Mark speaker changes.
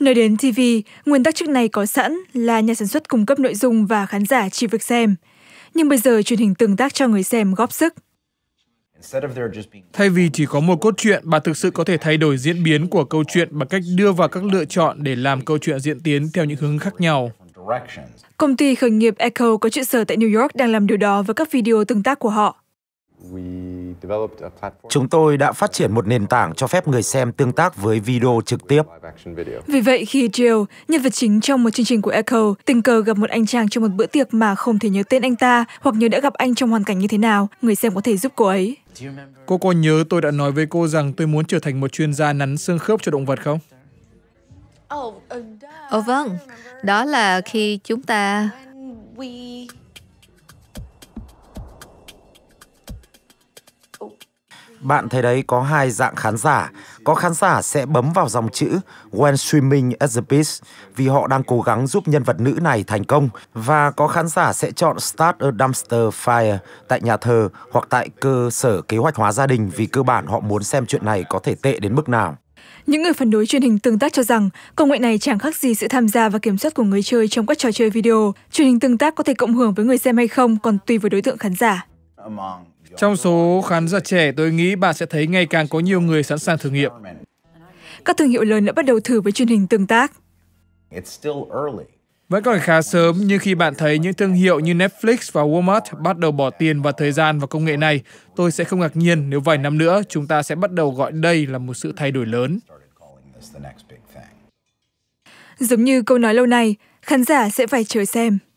Speaker 1: Nói đến TV, nguyên tắc trước này có sẵn là nhà sản xuất cung cấp nội dung và khán giả chỉ việc xem. Nhưng bây giờ truyền hình tương tác cho người xem góp sức.
Speaker 2: Thay vì chỉ có một cốt truyện, bạn thực sự có thể thay đổi diễn biến của câu chuyện bằng cách đưa vào các lựa chọn để làm câu chuyện diễn tiến theo những hướng khác nhau.
Speaker 1: Công ty khởi nghiệp Echo có trụ sở tại New York đang làm điều đó với các video tương tác của họ.
Speaker 3: Chúng tôi đã phát triển một nền tảng cho phép người xem tương tác với video trực tiếp.
Speaker 1: Vì vậy, khi Jill, nhân vật chính trong một chương trình của Echo, tình cờ gặp một anh chàng trong một bữa tiệc mà không thể nhớ tên anh ta hoặc nhớ đã gặp anh trong hoàn cảnh như thế nào, người xem có thể giúp
Speaker 2: cô ấy. Cô có nhớ tôi đã nói với cô rằng tôi muốn trở thành một chuyên gia nắn xương khớp cho động vật không?
Speaker 1: Ồ ờ, vâng, đó là khi chúng ta
Speaker 3: bạn thấy đấy có hai dạng khán giả. Có khán giả sẽ bấm vào dòng chữ When Swimming at the Beach vì họ đang cố gắng giúp nhân vật nữ này thành công. Và có khán giả sẽ chọn Start a Dumpster Fire tại nhà thờ hoặc tại cơ sở kế hoạch hóa gia đình vì cơ bản họ muốn xem chuyện này có thể tệ đến mức nào.
Speaker 1: Những người phản đối truyền hình tương tác cho rằng công nghệ này chẳng khác gì sự tham gia và kiểm soát của người chơi trong các trò chơi video. Truyền hình tương tác có thể cộng hưởng với người xem hay không còn tùy với đối tượng khán giả.
Speaker 2: Trong số khán giả trẻ, tôi nghĩ bạn sẽ thấy ngày càng có nhiều người sẵn sàng thử nghiệm.
Speaker 1: Các thương hiệu lớn đã bắt đầu thử với truyền hình tương tác.
Speaker 2: Vẫn còn khá sớm, nhưng khi bạn thấy những thương hiệu như Netflix và Walmart bắt đầu bỏ tiền và thời gian vào công nghệ này, tôi sẽ không ngạc nhiên nếu vài năm nữa chúng ta sẽ bắt đầu gọi đây là một sự thay đổi lớn.
Speaker 1: Giống như câu nói lâu nay, khán giả sẽ phải chờ xem.